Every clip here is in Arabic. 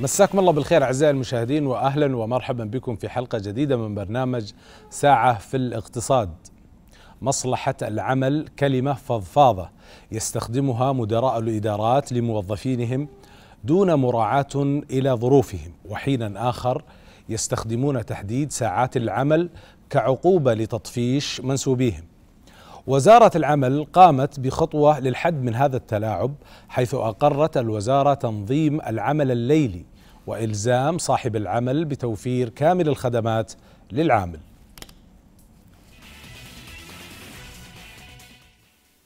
مساكم الله بالخير اعزائي المشاهدين واهلا ومرحبا بكم في حلقه جديده من برنامج ساعه في الاقتصاد. مصلحه العمل كلمه فضفاضه يستخدمها مدراء الادارات لموظفينهم دون مراعاه الى ظروفهم وحينا اخر يستخدمون تحديد ساعات العمل كعقوبه لتطفيش منسوبيهم. وزارة العمل قامت بخطوة للحد من هذا التلاعب حيث أقرت الوزارة تنظيم العمل الليلي والزام صاحب العمل بتوفير كامل الخدمات للعامل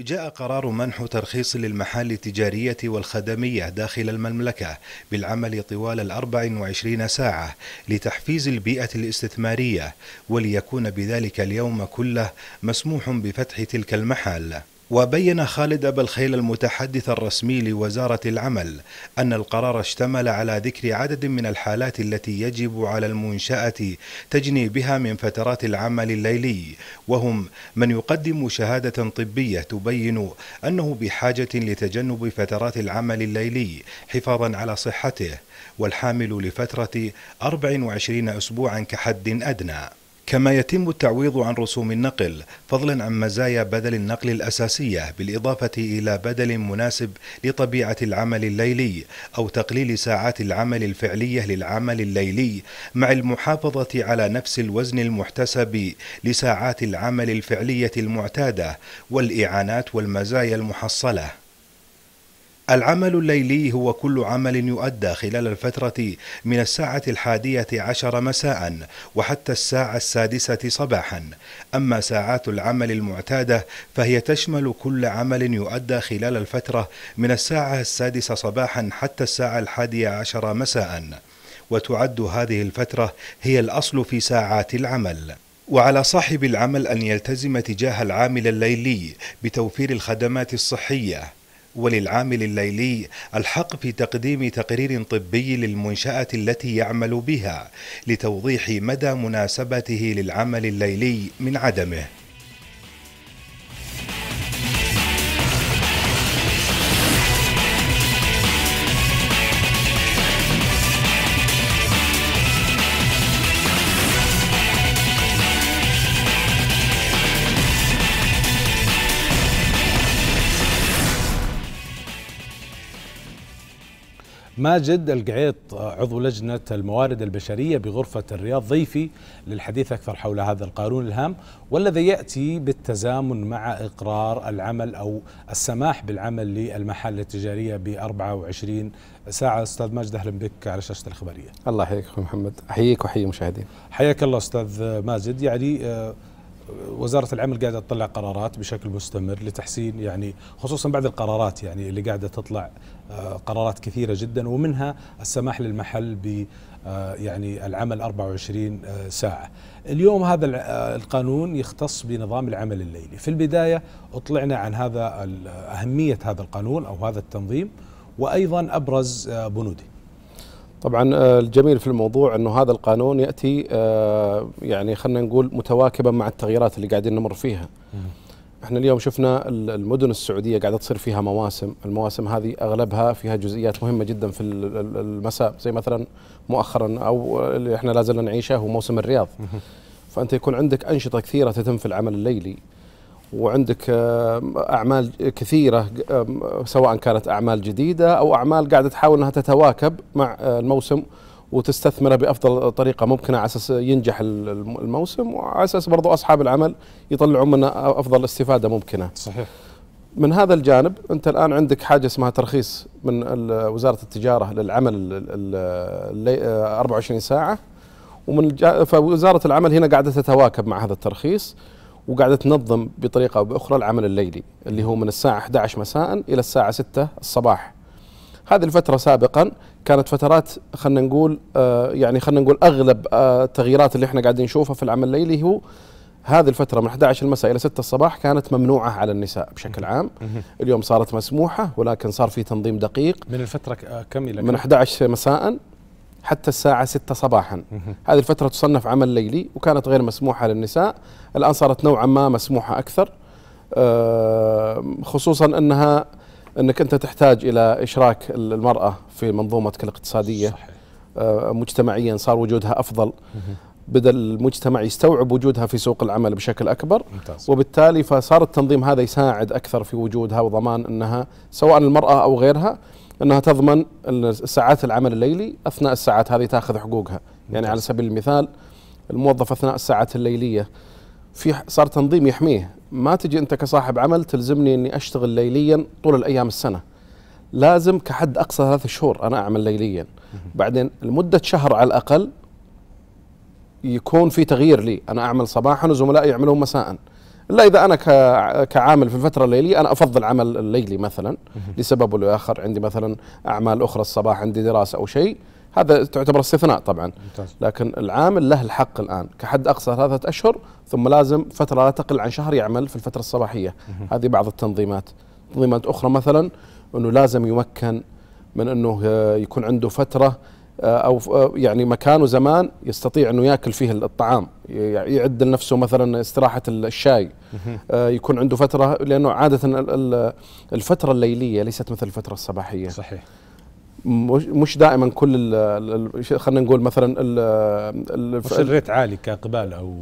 جاء قرار منح ترخيص للمحال التجارية والخدمية داخل المملكة بالعمل طوال الأربع 24 ساعة لتحفيز البيئة الاستثمارية وليكون بذلك اليوم كله مسموح بفتح تلك المحال وبين خالد أبو الخيل المتحدث الرسمي لوزارة العمل أن القرار اشتمل على ذكر عدد من الحالات التي يجب على المنشأة تجني بها من فترات العمل الليلي وهم من يقدم شهادة طبية تبين أنه بحاجة لتجنب فترات العمل الليلي حفاظا على صحته والحامل لفترة 24 أسبوعا كحد أدنى كما يتم التعويض عن رسوم النقل فضلا عن مزايا بدل النقل الأساسية بالإضافة إلى بدل مناسب لطبيعة العمل الليلي أو تقليل ساعات العمل الفعلية للعمل الليلي مع المحافظة على نفس الوزن المحتسب لساعات العمل الفعلية المعتادة والإعانات والمزايا المحصلة العمل الليلي هو كل عمل يؤدى خلال الفترة من الساعة الحادية عشر مساء وحتى الساعة السادسة صباحا أما ساعات العمل المعتادة فهي تشمل كل عمل يؤدى خلال الفترة من الساعة السادسة صباحا حتى الساعة الحادية عشر مساء وتعد هذه الفترة هي الأصل في ساعات العمل وعلى صاحب العمل أن يلتزم تجاه العامل الليلي بتوفير الخدمات الصحية وللعامل الليلي الحق في تقديم تقرير طبي للمنشأة التي يعمل بها لتوضيح مدى مناسبته للعمل الليلي من عدمه ماجد القعيط عضو لجنة الموارد البشرية بغرفة الرياض ضيفي للحديث أكثر حول هذا القانون الهام والذي يأتي بالتزامن مع إقرار العمل أو السماح بالعمل للمحال التجارية ب 24 ساعة أستاذ ماجد أهلا بك على شاشة الخبرية الله يحييك محمد أحييك وأحيي المشاهدين حياك الله أستاذ ماجد يعني آه، وزاره العمل قاعده تطلع قرارات بشكل مستمر لتحسين يعني خصوصا بعد القرارات يعني اللي قاعده تطلع آه، قرارات كثيره جدا ومنها السماح للمحل ب آه، يعني العمل 24 آه، ساعه. اليوم هذا القانون يختص بنظام العمل الليلي، في البدايه اطلعنا عن هذا اهميه هذا القانون او هذا التنظيم وايضا ابرز بنوده. طبعا آه، الجميل في الموضوع انه هذا القانون ياتي آه، يعني خلينا نقول متواكبا مع التغييرات اللي قاعدين نمر فيها. احنا اليوم شفنا المدن السعوديه قاعده تصير فيها مواسم، المواسم هذه اغلبها فيها جزئيات مهمه جدا في المساء، زي مثلا مؤخرا او اللي احنا لا زلنا نعيشه هو موسم الرياض. فانت يكون عندك انشطه كثيره تتم في العمل الليلي. وعندك آه، اعمال كثيره آه، سواء كانت اعمال جديده او اعمال قاعده تحاول انها تتواكب مع آه، الموسم وتستثمره بافضل طريقه ممكنه على اساس ينجح الموسم وعلى اساس برضو اصحاب العمل يطلعون منه افضل استفاده ممكنه. صحيح. من هذا الجانب انت الان عندك حاجه اسمها ترخيص من وزاره التجاره للعمل الـ 24 ساعه ومن فوزاره العمل هنا قاعده تتواكب مع هذا الترخيص وقاعده تنظم بطريقه او باخرى العمل الليلي اللي هو من الساعه 11 مساء الى الساعه 6 الصباح. هذه الفتره سابقا كانت فترات خلينا نقول آه يعني خلينا نقول اغلب آه التغييرات اللي احنا قاعدين نشوفها في العمل الليلي هو هذه الفترة من 11 المساء إلى 6 الصباح كانت ممنوعة على النساء بشكل عام اليوم صارت مسموحة ولكن صار في تنظيم دقيق من الفترة آه، كم إلى كم؟ من 11 مساء حتى الساعة 6 صباحا هذه الفترة تصنف عمل ليلي وكانت غير مسموحة للنساء الآن صارت نوعا ما مسموحة أكثر خصوصا أنها أنك أنت تحتاج إلى إشراك المرأة في منظومتك الاقتصادية صحيح. مجتمعيا صار وجودها أفضل بدأ المجتمع يستوعب وجودها في سوق العمل بشكل أكبر ممتاز. وبالتالي فصار التنظيم هذا يساعد أكثر في وجودها وضمان أنها سواء المرأة أو غيرها انها تضمن ساعات العمل الليلي اثناء الساعات هذه تاخذ حقوقها يعني على سبيل المثال الموظف اثناء الساعات الليليه في صار تنظيم يحميه ما تجي انت كصاحب عمل تلزمني اني اشتغل ليليا طول الايام السنه لازم كحد اقصى ثلاث شهور انا اعمل ليليا بعدين لمده شهر على الاقل يكون في تغيير لي انا اعمل صباحا وزملائي يعملون مساء الا اذا انا كعامل في الفتره الليليه انا افضل عمل الليلي مثلا لسبب او لاخر عندي مثلا اعمال اخرى الصباح عندي دراسه او شيء هذا تعتبر استثناء طبعا لكن العامل له الحق الان كحد اقصى ثلاثه اشهر ثم لازم فتره لا تقل عن شهر يعمل في الفتره الصباحيه هذه بعض التنظيمات تنظيمات اخرى مثلا انه لازم يمكن من انه يكون عنده فتره آه، او آه، يعني مكان وزمان يستطيع انه ياكل فيه الطعام يعني يعد لنفسه مثلا استراحه الشاي آه، يكون عنده فتره لانه عاده الفتره الليليه ليست مثل الفتره الصباحيه صحيح مش دائما كل خلينا نقول مثلا مش الريت عالي كاقبال او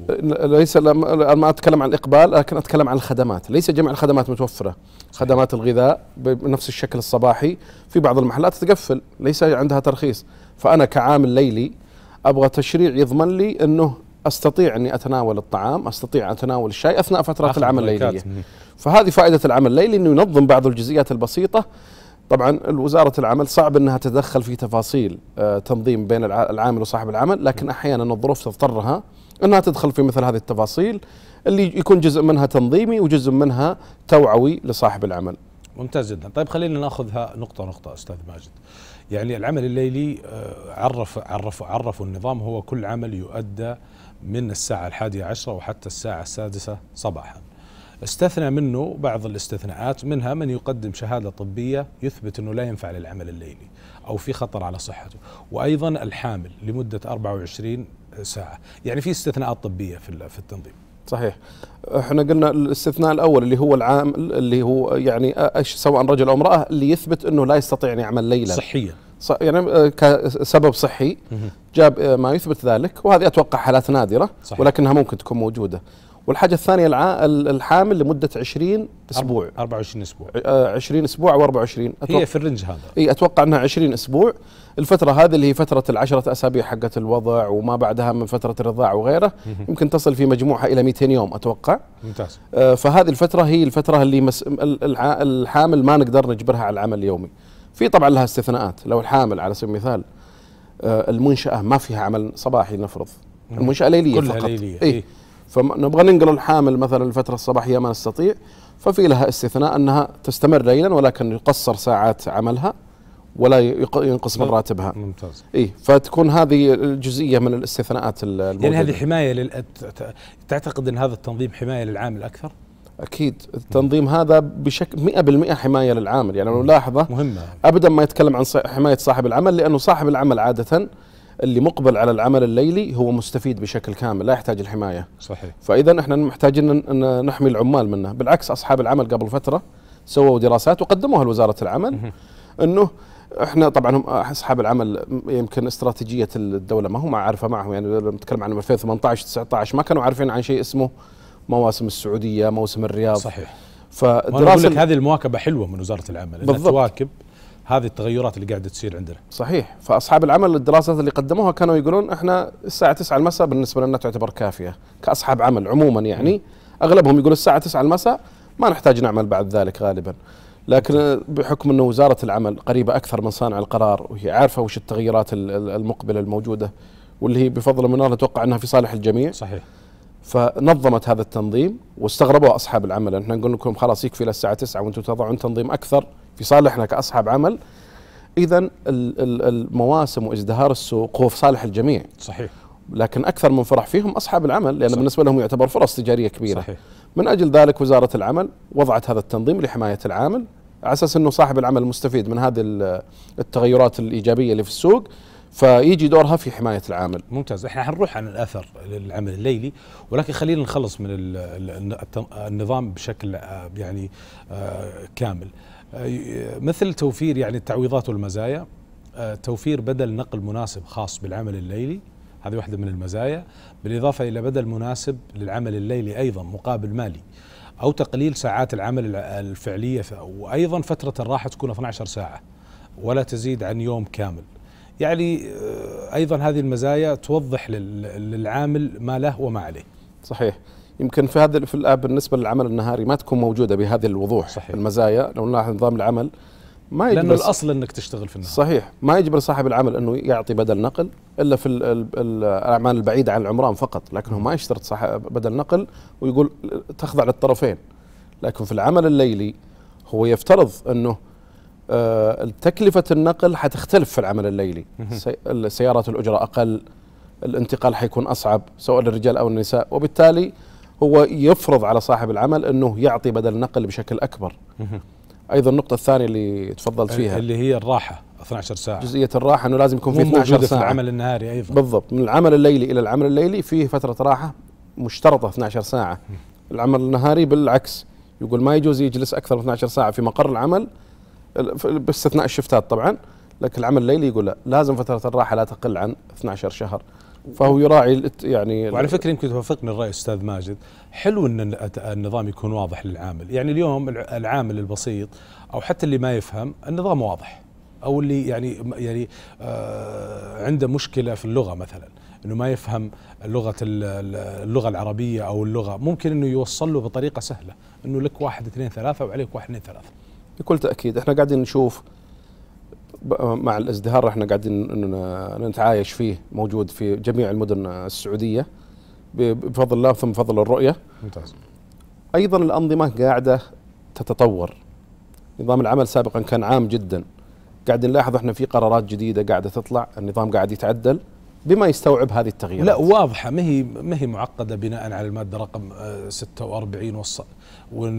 ليس ما اتكلم عن الاقبال لكن اتكلم عن الخدمات ليس جميع الخدمات متوفره صحيح. خدمات الغذاء بنفس الشكل الصباحي في بعض المحلات تقفل ليس عندها ترخيص فأنا كعامل ليلي أبغى تشريع يضمن لي أنه أستطيع أني أتناول الطعام أستطيع أتناول الشاي أثناء فترات العمل الليلية فهذه فائدة العمل الليلي أنه ينظم بعض الجزئيات البسيطة طبعا وزارة العمل صعب أنها تتدخل في تفاصيل آه، تنظيم بين العامل وصاحب العمل لكن أحيانا الظروف تضطرها أنها تدخل في مثل هذه التفاصيل اللي يكون جزء منها تنظيمي وجزء منها توعوي لصاحب العمل ممتاز جدا طيب خلينا ناخذها نقطة نقطة أستاذ ماجد يعني العمل الليلي آه، عرف عرف عرفوا النظام هو كل عمل يؤدى من الساعة الحادية عشرة وحتى الساعة السادسة صباحا استثنى منه بعض الاستثناءات منها من يقدم شهادة طبية يثبت أنه لا ينفع للعمل الليلي أو في خطر على صحته وأيضا الحامل لمدة 24 ساعة يعني في استثناءات طبية في التنظيم صحيح احنا قلنا الاستثناء الاول اللي هو العام اللي هو يعني ايش سواء رجل او امراه اللي يثبت انه لا يستطيع ان يعمل ليلا صحيا يعني كسبب صحي جاب آه، ما يثبت ذلك وهذه اتوقع حالات نادره صحيح. ولكنها ممكن تكون موجوده والحاجه الثانيه الحامل لمده 20 اسبوع 24 اسبوع 20 آه، اسبوع او 24 أتوقع هي في الرنج هذا اي اتوقع انها 20 اسبوع الفتره هذه اللي هي فتره العشرة اسابيع حقت الوضع وما بعدها من فتره الرضاعة وغيره يمكن تصل في مجموعها الى 200 يوم اتوقع ممتاز آه، فهذه الفتره هي الفتره اللي مس... الحامل ما نقدر نجبرها على العمل اليومي في طبعا لها استثناءات لو الحامل على سبيل المثال آه، المنشاه ما فيها عمل صباحي نفرض المنشاه ليليه كلها فقط ليليه إيه؟ فنبغى ننقل الحامل مثلا الفترة الصباحية ما نستطيع ففي لها استثناء أنها تستمر ليلا ولكن يقصر ساعات عملها ولا ينقص من راتبها ممتاز اي فتكون هذه الجزئيه من الاستثناءات الموجوده يعني هذه حمايه لل... تعتقد ان هذا التنظيم حمايه للعامل اكثر اكيد التنظيم هذا بشكل 100% حمايه للعامل يعني ملاحظه مهمه ابدا ما يتكلم عن حمايه صاحب العمل لانه صاحب العمل عاده اللي مقبل على العمل الليلي هو مستفيد بشكل كامل لا يحتاج الحمايه صحيح فاذا احنا محتاجين ان نحمي العمال منه بالعكس اصحاب العمل قبل فتره سووا دراسات وقدموها لوزاره العمل انه احنا طبعا هم اصحاب العمل يمكن استراتيجيه الدوله ما هم عارفه معهم يعني نتكلم عن 2018 19 ما كانوا عارفين عن شيء اسمه مواسم السعوديه موسم الرياض صحيح فدراسه هذه المواكبه حلوه من وزاره العمل بالضبط تواكب هذه التغيرات اللي قاعده تصير عندنا. صحيح، فاصحاب العمل الدراسات اللي قدموها كانوا يقولون احنا الساعه 9 المساء بالنسبه لنا تعتبر كافيه، كاصحاب عمل عموما يعني م. اغلبهم يقول الساعه 9 المساء ما نحتاج نعمل بعد ذلك غالبا. لكن بحكم انه وزاره العمل قريبه اكثر من صانع القرار وهي عارفه وش التغيرات المقبله الموجوده واللي هي بفضل من الله نتوقع انها في صالح الجميع. صحيح. فنظمت هذا التنظيم واستغربوا اصحاب العمل احنا نقول لكم خلاص يكفي للساعه 9 وانتم تضعون تنظيم اكثر في صالحنا كأصحاب عمل إذا المواسم وازدهار السوق هو في صالح الجميع صحيح لكن أكثر من فرح فيهم أصحاب العمل لأن بالنسبة لهم يعتبر فرص تجارية كبيرة صحيح. من أجل ذلك وزارة العمل وضعت هذا التنظيم لحماية العامل على اساس انه صاحب العمل مستفيد من هذه التغيرات الايجابيه اللي في السوق فيجي دورها في حمايه العامل. ممتاز، احنا حنروح عن الاثر للعمل الليلي ولكن خلينا نخلص من النظام بشكل آه، يعني آه، كامل. آه، مثل توفير يعني التعويضات والمزايا توفير بدل نقل مناسب خاص بالعمل الليلي هذه واحده من المزايا بالاضافه الى بدل مناسب للعمل الليلي ايضا مقابل مالي. او تقليل ساعات العمل الفعليه وايضا فتره الراحه تكون 12 ساعه ولا تزيد عن يوم كامل. يعني آه، ايضا هذه المزايا توضح للعامل ما له وما عليه. صحيح. يمكن في هذا في الاب بالنسبه للعمل النهاري ما تكون موجوده بهذا الوضوح صحيح. المزايا لو نلاحظ نظام العمل ما يجبر لانه الاصل انك تشتغل في النهار صحيح ما يجبر صاحب العمل انه يعطي بدل نقل الا في الاعمال البعيده عن العمران فقط لكنه ما يشترط صاحب بدل نقل ويقول تخضع للطرفين لكن في العمل الليلي هو يفترض انه آه، تكلفة النقل حتختلف في العمل الليلي السيارات الأجرة أقل الانتقال حيكون أصعب سواء للرجال أو النساء وبالتالي هو يفرض على صاحب العمل أنه يعطي بدل النقل بشكل أكبر أيضا النقطة الثانية اللي تفضلت فيها اللي هي الراحة 12 ساعة جزئية الراحة أنه لازم يكون في 12 ساعة في العمل النهاري أيضا بالضبط من العمل الليلي إلى العمل الليلي فيه فترة راحة مشترطة 12 ساعة العمل النهاري بالعكس يقول ما يجوز يجلس أكثر من 12 ساعة في مقر العمل باستثناء الشفتات طبعا لكن العمل الليلي يقول لا لازم فتره الراحه لا تقل عن 12 شهر فهو يراعي يعني وعلى فكره يمكن توافقني الراي استاذ ماجد حلو ان النظام يكون واضح للعامل يعني اليوم العامل البسيط او حتى اللي ما يفهم النظام واضح او اللي يعني يعني آه عنده مشكله في اللغه مثلا انه ما يفهم لغه اللغه العربيه او اللغه ممكن انه يوصل له بطريقه سهله انه لك واحد اثنين ثلاثه وعليك واحد اثنين ثلاثه بكل تاكيد احنا قاعدين نشوف مع الازدهار احنا قاعدين نتعايش فيه موجود في جميع المدن السعوديه بفضل الله ثم بفضل الرؤيه ممتاز ايضا الانظمه قاعده تتطور نظام العمل سابقا كان عام جدا قاعدين نلاحظ احنا في قرارات جديده قاعده تطلع النظام قاعد يتعدل بما يستوعب هذه التغييرات لا واضحه ما هي ما هي معقده بناء على الماده رقم 46 آه، وص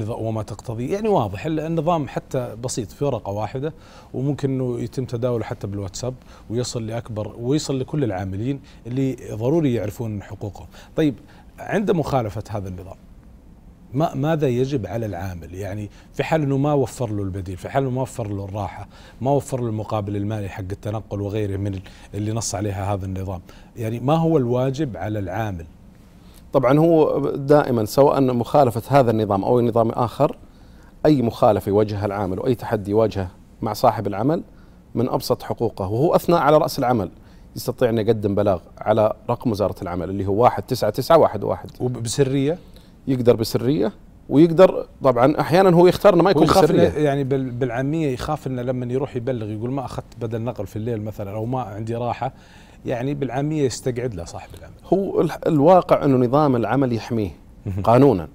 وما تقتضي يعني واضح النظام حتى بسيط في ورقه واحده وممكن انه يتم تداوله حتى بالواتساب ويصل لاكبر ويصل لكل العاملين اللي ضروري يعرفون حقوقهم طيب عند مخالفه هذا النظام ما ماذا يجب على العامل يعني في حال انه ما وفر له البديل في حال انه ما وفر له الراحه ما وفر له المقابل المالي حق التنقل وغيره من اللي نص عليها هذا النظام يعني ما هو الواجب على العامل طبعا هو دائما سواء مخالفه هذا النظام او نظام اخر اي مخالفه يواجهها العامل واي تحدي يواجهه مع صاحب العمل من ابسط حقوقه وهو اثناء على راس العمل يستطيع ان يقدم بلاغ على رقم وزاره العمل اللي هو 1 وبسريه يقدر بسريه ويقدر طبعا احيانا هو يختار انه ما يكون بسريه يعني بالعاميه يخاف انه لما يروح يبلغ يقول ما اخذت بدل نقل في الليل مثلا او ما عندي راحه يعني بالعاميه يستقعد له صاحب العمل هو الواقع انه نظام العمل يحميه قانونا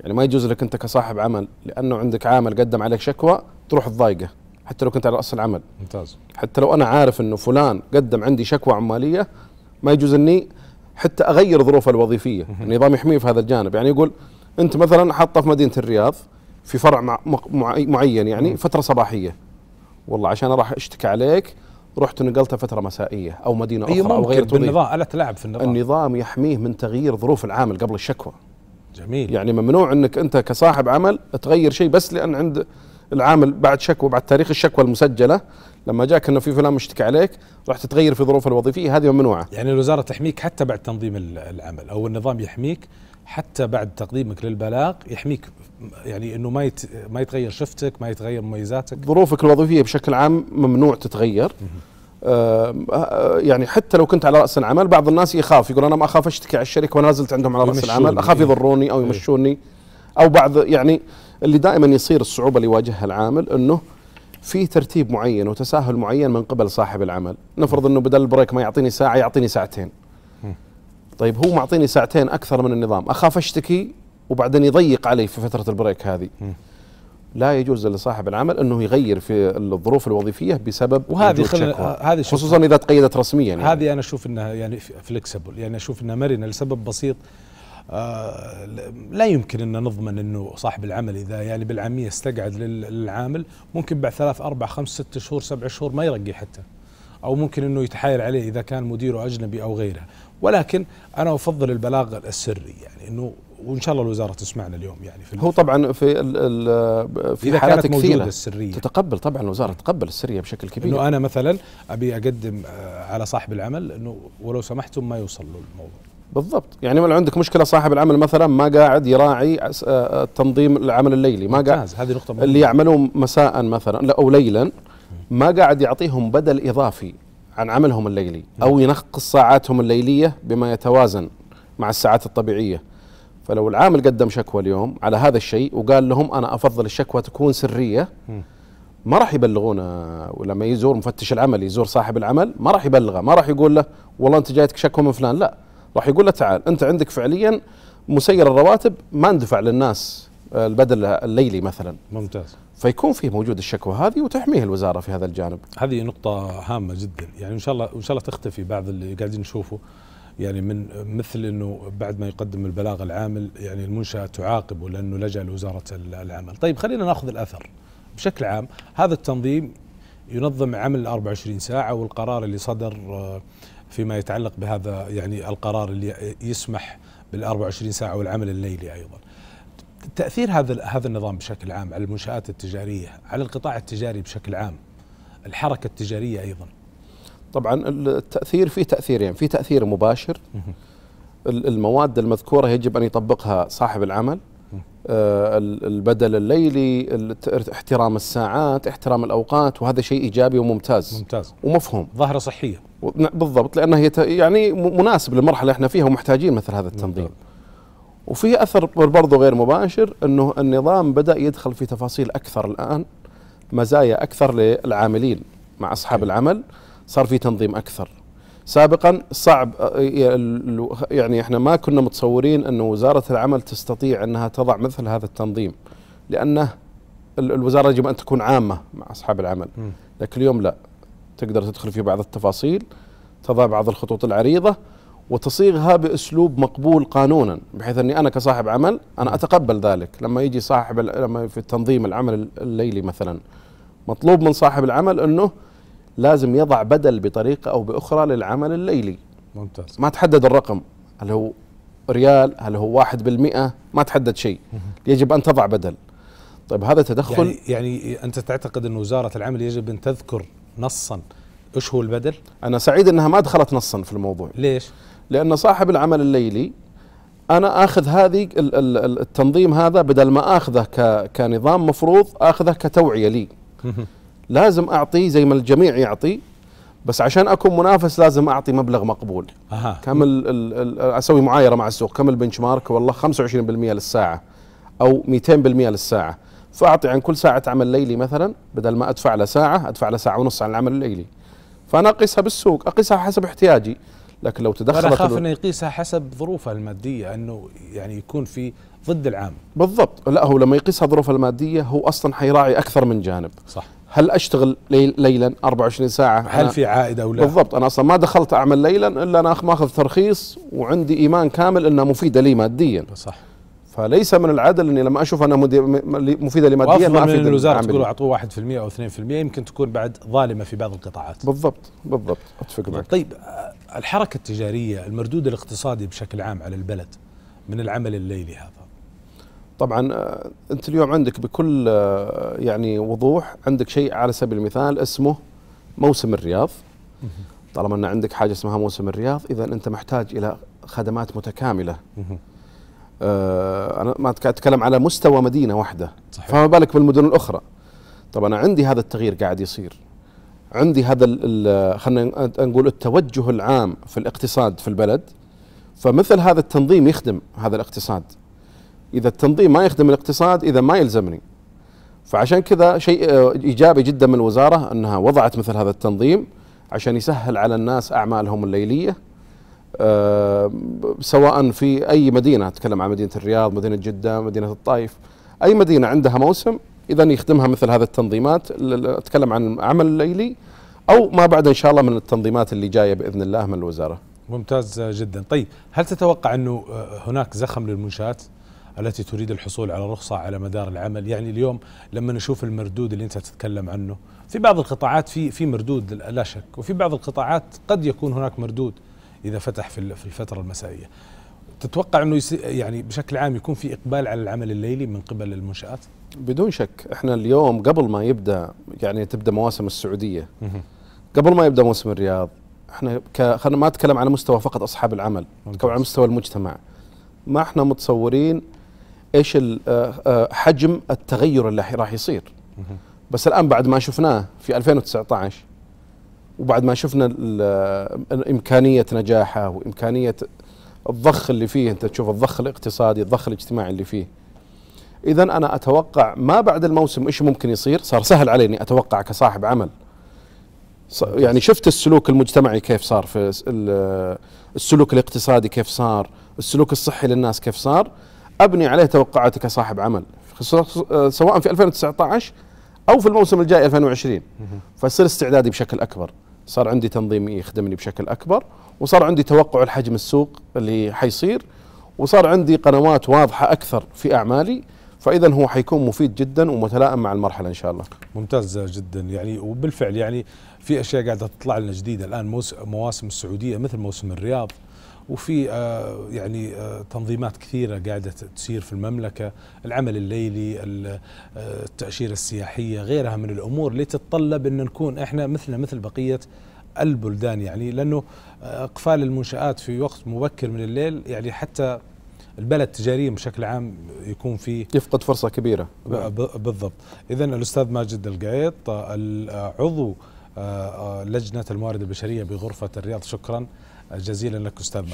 يعني ما يجوز لك انت كصاحب عمل لانه عندك عامل قدم عليك شكوى تروح تضايقه حتى لو كنت على راس العمل ممتاز حتى لو انا عارف انه فلان قدم عندي شكوى عماليه ما يجوز اني حتى اغير ظروفه الوظيفيه، النظام يعني يحميه في هذا الجانب، يعني يقول انت مثلا حاطه في مدينه الرياض في فرع معين يعني فتره صباحيه. والله عشان راح اشتكي عليك رحت نقلته فتره مسائيه او مدينه اخرى او غير النظام الا تلعب في النظام النظام يحميه من تغيير ظروف العامل قبل الشكوى جميل يعني ممنوع انك انت كصاحب عمل تغير شيء بس لان عند العامل بعد شكوى بعد تاريخ الشكوى المسجله لما جاك انه في فلان مشتكي عليك راح تتغير في ظروفه الوظيفيه هذه ممنوعه يعني الوزاره تحميك حتى بعد تنظيم العمل او النظام يحميك حتى بعد تقديمك للبلاغ يحميك يعني انه ما يت ما يتغير شفتك ما يتغير مميزاتك ظروفك الوظيفيه بشكل عام ممنوع تتغير آه يعني حتى لو كنت على راس العمل بعض الناس يخاف يقول انا ما اخاف اشتكي على الشركه وانا زلت عندهم على راس العمل اخاف إيه. يضروني او إيه. يمشوني او بعض يعني اللي دائما يصير الصعوبه اللي يواجهها العامل انه في ترتيب معين وتساهل معين من قبل صاحب العمل نفرض انه بدل البريك ما يعطيني ساعه يعطيني ساعتين طيب هو معطيني ساعتين اكثر من النظام اخاف اشتكي وبعدين يضيق علي في فتره البريك هذه لا يجوز لصاحب العمل انه يغير في الظروف الوظيفيه بسبب وهذه شكوى آه، هذه خصوصا اذا تقيدت رسميا يعني. هذه انا اشوف انها يعني فلكسبل يعني اشوف انها مرنه لسبب بسيط آه، لا يمكن ان نضمن انه صاحب العمل اذا يعني بالعاميه استقعد للعامل ممكن بعد ثلاث اربع خمس ست شهور سبع شهور ما يرقي حتى او ممكن انه يتحايل عليه اذا كان مديره اجنبي او غيره ولكن انا افضل البلاغ السري يعني انه وان شاء الله الوزاره تسمعنا اليوم يعني في هو طبعا في الـ الـ في إذا حالات كانت كثيره السرية تتقبل طبعا الوزاره تتقبل السريه بشكل كبير انه انا مثلا ابي اقدم آه، على صاحب العمل انه ولو سمحتم ما يوصل له الموضوع بالضبط يعني لو عندك مشكله صاحب العمل مثلا ما قاعد يراعي آه، آه، تنظيم العمل الليلي ما قاعد هذه نقطه مهمة. اللي يعملون مساء مثلا او ليلا ما قاعد يعطيهم بدل اضافي عن عملهم الليلي نعم. او ينقص ساعاتهم الليليه بما يتوازن مع الساعات الطبيعيه فلو العامل قدم شكوى اليوم على هذا الشيء وقال لهم انا افضل الشكوى تكون سريه ما راح يبلغونه آه، ولما يزور مفتش العمل يزور صاحب العمل ما راح يبلغه ما راح يقول له والله انت جايتك شكوى من فلان لا راح يقول له تعال انت عندك فعليا مسير الرواتب ما اندفع للناس آه، البدل الليلي مثلا ممتاز فيكون في موجود الشكوى هذه وتحميه الوزاره في هذا الجانب هذه نقطه هامه جدا يعني ان شاء الله ان شاء الله تختفي بعض اللي قاعدين نشوفه يعني من مثل انه بعد ما يقدم البلاغ العامل يعني المنشاه تعاقبه لانه لجا لوزاره العمل طيب خلينا ناخذ الاثر بشكل عام هذا التنظيم ينظم عمل 24 ساعه والقرار اللي صدر آه، فيما يتعلق بهذا يعني القرار اللي يسمح بال 24 ساعه والعمل الليلي ايضا. تاثير هذا هذا النظام بشكل عام على المنشات التجاريه، على القطاع التجاري بشكل عام. الحركه التجاريه ايضا. طبعا التاثير في تاثيرين، يعني في تاثير مباشر المواد المذكوره يجب ان يطبقها صاحب العمل آه، البدل الليلي احترام الساعات احترام الأوقات وهذا شيء إيجابي وممتاز ممتاز ومفهوم ظاهرة صحية بالضبط لأنه يعني مناسب للمرحلة اللي احنا فيها ومحتاجين مثل هذا التنظيم ممتاز. وفي أثر برضو غير مباشر أنه النظام بدأ يدخل في تفاصيل أكثر الآن مزايا أكثر للعاملين مع أصحاب العمل صار في تنظيم أكثر سابقا صعب يعني احنا ما كنا متصورين ان وزاره العمل تستطيع انها تضع مثل هذا التنظيم لانه الوزاره يجب ان تكون عامه مع اصحاب العمل لكن اليوم لا تقدر تدخل في بعض التفاصيل تضع بعض الخطوط العريضه وتصيغها باسلوب مقبول قانونا بحيث اني انا كصاحب عمل انا اتقبل ذلك لما يجي صاحب لما في التنظيم العمل الليلي مثلا مطلوب من صاحب العمل انه لازم يضع بدل بطريقه او باخرى للعمل الليلي ممتاز ما تحدد الرقم هل هو ريال هل هو واحد بالمئة ما تحدد شيء يجب أن تضع بدل طيب هذا تدخل يعني, يعني أنت تعتقد أن وزارة العمل يجب أن تذكر نصا إيش هو البدل أنا سعيد أنها ما دخلت نصا في الموضوع ليش لأن صاحب العمل الليلي أنا أخذ هذه التنظيم هذا بدل ما أخذه كنظام مفروض أخذه كتوعية لي لازم اعطي زي ما الجميع يعطي بس عشان اكون منافس لازم اعطي مبلغ مقبول أها. كم الـ الـ اسوي معايره مع السوق كم البنش مارك والله 25% للساعه او 200% للساعه فاعطي عن كل ساعه عمل ليلي مثلا بدل ما ادفع له ساعه ادفع له ساعه ونص عن العمل الليلي فانا اقيسها بالسوق اقيسها حسب احتياجي لكن لو تدخل انا اخاف انه يقيسها حسب ظروفه الماديه انه يعني يكون في ضد العام بالضبط لا هو لما يقيسها ظروفه الماديه هو اصلا حيراعي اكثر من جانب صح هل اشتغل ليل ليلا 24 ساعه هل في عائد او لا بالضبط انا اصلا ما دخلت اعمل ليلا الا انا ماخذ ترخيص وعندي ايمان كامل انها مفيده لي ماديا صح فليس من العدل اني لما اشوف انا مفيده لي ماديا ما من الوزاره تقول اعطوه 1% او 2% يمكن تكون بعد ظالمه في بعض القطاعات بالضبط بالضبط اتفق معك طيب آه، الحركه التجاريه المردود الاقتصادي بشكل عام على البلد من العمل الليلي هذا طبعا آه، انت اليوم عندك بكل آه، يعني وضوح عندك شيء على سبيل المثال اسمه موسم الرياض طالما ان عندك حاجه اسمها موسم الرياض اذا انت محتاج الى خدمات متكامله آه، انا ما اتكلم على مستوى مدينه واحده صحيح. فما بالك بالمدن الاخرى طبعا عندي هذا التغيير قاعد يصير عندي هذا خلينا نقول التوجه العام في الاقتصاد في البلد فمثل هذا التنظيم يخدم هذا الاقتصاد اذا التنظيم ما يخدم الاقتصاد اذا ما يلزمني فعشان كذا شيء آه، ايجابي جدا من الوزاره انها وضعت مثل هذا التنظيم عشان يسهل على الناس اعمالهم الليليه آه، سواء في اي مدينه اتكلم عن مدينه الرياض، مدينه جده، مدينه الطائف، اي مدينه عندها موسم اذا يخدمها مثل هذه التنظيمات اتكلم عن عمل الليلي او ما بعد ان شاء الله من التنظيمات اللي جايه باذن الله من الوزاره. ممتاز جدا، طيب هل تتوقع انه آه، هناك زخم للمنشات؟ التي تريد الحصول على رخصة على مدار العمل يعني اليوم لما نشوف المردود اللي أنت تتكلم عنه في بعض القطاعات في في مردود لا شك وفي بعض القطاعات قد يكون هناك مردود إذا فتح في الفترة المسائية تتوقع أنه يعني بشكل عام يكون في إقبال على العمل الليلي من قبل المنشآت؟ بدون شك احنا اليوم قبل ما يبدا يعني تبدا مواسم السعوديه قبل ما يبدا موسم الرياض احنا ك... خلينا ما اتكلم على مستوى فقط اصحاب العمل اتكلم على مستوى المجتمع ما احنا متصورين ايش آه، آه، حجم التغير اللي راح يصير بس الان بعد ما شفناه في 2019 وبعد ما شفنا آه، امكانيه نجاحه وامكانيه الضخ اللي فيه انت تشوف الضخ الاقتصادي الضخ الاجتماعي اللي فيه اذا انا اتوقع ما بعد الموسم ايش ممكن يصير صار سهل علي اني اتوقع كصاحب عمل يعني شفت السلوك المجتمعي كيف صار في السلوك الاقتصادي كيف صار السلوك الصحي للناس كيف صار ابني عليه توقعاتي كصاحب عمل آه، سواء في 2019 او في الموسم الجاي 2020 فصير استعدادي بشكل اكبر صار عندي تنظيم يخدمني بشكل اكبر وصار عندي توقع لحجم السوق اللي حيصير وصار عندي قنوات واضحه اكثر في اعمالي فاذا هو حيكون مفيد جدا ومتلائم مع المرحله ان شاء الله. ممتاز جدا يعني وبالفعل يعني في اشياء قاعده تطلع لنا جديده الان مواسم السعوديه مثل موسم الرياض وفي آه، يعني آه، تنظيمات كثيره قاعده تسير في المملكه، العمل الليلي، آه، التاشيره السياحيه، غيرها من الامور اللي تتطلب ان نكون احنا مثلنا مثل بقيه البلدان يعني لانه اقفال المنشات في وقت مبكر من الليل يعني حتى البلد تجاريا بشكل عام يكون فيه يفقد فرصه كبيره بالضبط اذا الاستاذ ماجد القايط عضو لجنه الموارد البشريه بغرفه الرياض شكرا جزيلا لك استاذ ماجد